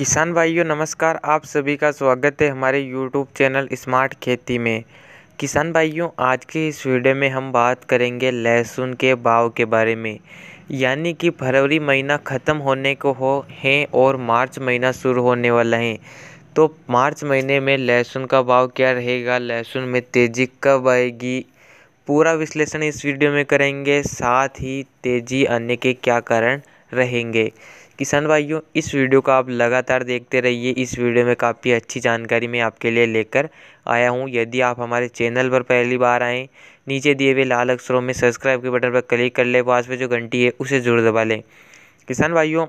किसान भाइयों नमस्कार आप सभी का स्वागत है हमारे यूट्यूब चैनल स्मार्ट खेती में किसान भाइयों आज के इस वीडियो में हम बात करेंगे लहसुन के भाव के बारे में यानी कि फरवरी महीना ख़त्म होने को हो है और मार्च महीना शुरू होने वाला है तो मार्च महीने में लहसुन का भाव क्या रहेगा लहसुन में तेज़ी कब आएगी पूरा विश्लेषण इस वीडियो में करेंगे साथ ही तेज़ी आने के क्या कारण रहेंगे किसान भाइयों इस वीडियो को आप लगातार देखते रहिए इस वीडियो में काफ़ी अच्छी जानकारी मैं आपके लिए लेकर आया हूँ यदि आप हमारे चैनल पर पहली बार आएँ नीचे दिए हुए लाल अक्षरों में सब्सक्राइब के बटन पर क्लिक कर ले पास में जो घंटी है उसे जरूर दबा लें किसान भाइयों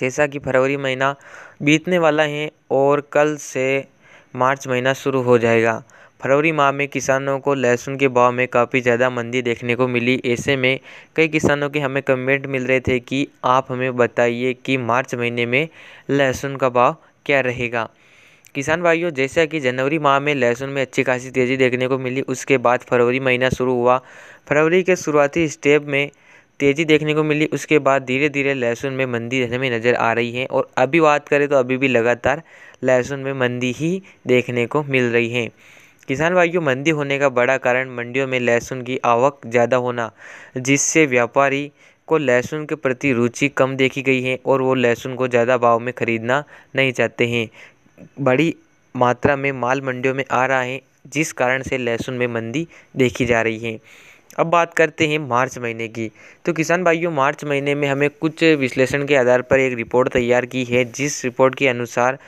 जैसा कि फरवरी महीना बीतने वाला है और कल से मार्च महीना शुरू हो जाएगा फरवरी माह में किसानों को लहसुन के भाव में काफ़ी ज़्यादा मंदी देखने को मिली ऐसे में कई किसानों के हमें कमेंट मिल रहे थे कि आप हमें बताइए कि मार्च महीने में लहसुन का भाव क्या रहेगा किसान भाइयों जैसा कि जनवरी माह में लहसुन में अच्छी खासी तेज़ी देखने को मिली उसके बाद फरवरी महीना शुरू हुआ फरवरी के शुरुआती स्टेप में तेज़ी देखने को मिली उसके बाद धीरे धीरे लहसुन में मंदी हमें नज़र आ रही है और अभी बात करें तो अभी भी लगातार लहसुन में मंदी ही देखने को मिल रही है किसान भाइयों मंदी होने का बड़ा कारण मंडियों में लहसुन की आवक ज़्यादा होना जिससे व्यापारी को लहसुन के प्रति रुचि कम देखी गई है और वो लहसुन को ज़्यादा भाव में ख़रीदना नहीं चाहते हैं बड़ी मात्रा में माल मंडियों में आ रहा है जिस कारण से लहसुन में मंदी देखी जा रही है अब बात करते हैं मार्च महीने की तो किसान भाइयों मार्च महीने में हमें कुछ विश्लेषण के आधार पर एक रिपोर्ट तैयार की है जिस रिपोर्ट के अनुसार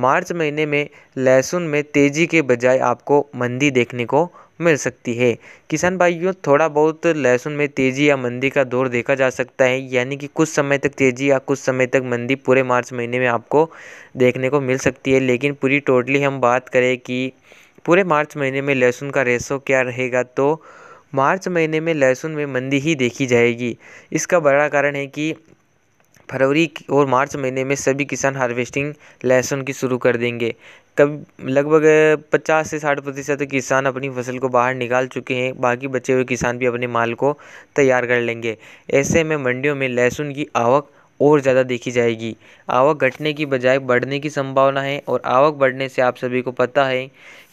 मार्च महीने में लहसुन में तेज़ी के बजाय आपको मंदी देखने को मिल सकती है किसान भाइयों थोड़ा बहुत लहसुन में तेज़ी या मंदी का दौर देखा जा सकता है यानी कि कुछ समय तक तेज़ी या कुछ समय तक मंदी पूरे मार्च महीने में आपको देखने को मिल सकती है लेकिन पूरी टोटली हम बात करें कि पूरे मार्च महीने में लहसुन का रेसो क्या रहेगा तो मार्च महीने में लहसुन में मंदी ही देखी जाएगी इसका बड़ा कारण है कि फरवरी और मार्च महीने में सभी किसान हार्वेस्टिंग लहसुन की शुरू कर देंगे कब लगभग पचास से साठ प्रतिशत किसान अपनी फसल को बाहर निकाल चुके हैं बाकी बचे हुए किसान भी अपने माल को तैयार कर लेंगे ऐसे में मंडियों में लहसुन की आवक और ज़्यादा देखी जाएगी आवक घटने की बजाय बढ़ने की संभावना है और आवक बढ़ने से आप सभी को पता है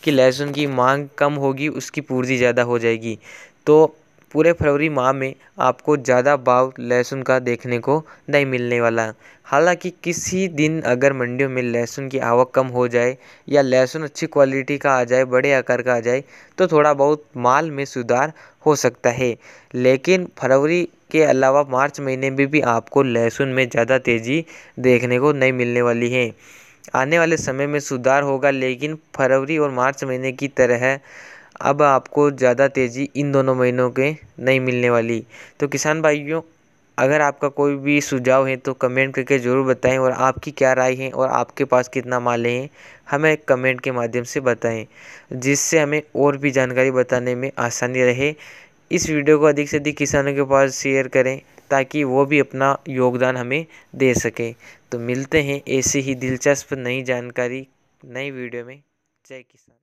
कि लहसुन की मांग कम होगी उसकी पूर्ति ज़्यादा हो जाएगी तो पूरे फरवरी माह में आपको ज़्यादा भाव लहसुन का देखने को नहीं मिलने वाला हालांकि किसी दिन अगर मंडियों में लहसुन की आवक कम हो जाए या लहसुन अच्छी क्वालिटी का आ जाए बड़े आकार का आ जाए तो थोड़ा बहुत माल में सुधार हो सकता है लेकिन फरवरी के अलावा मार्च महीने में भी आपको लहसुन में ज़्यादा तेज़ी देखने को नहीं मिलने वाली है आने वाले समय में सुधार होगा लेकिन फरवरी और मार्च महीने की तरह अब आपको ज़्यादा तेज़ी इन दोनों महीनों के नहीं मिलने वाली तो किसान भाइयों अगर आपका कोई भी सुझाव है तो कमेंट करके ज़रूर बताएँ और आपकी क्या राय है और आपके पास कितना माल है हमें कमेंट के माध्यम से बताएँ जिससे हमें और भी जानकारी बताने में आसानी रहे इस वीडियो को अधिक से अधिक किसानों के पास शेयर करें ताकि वो भी अपना योगदान हमें दे सके तो मिलते हैं ऐसी ही दिलचस्प नई जानकारी नई वीडियो में जय किसान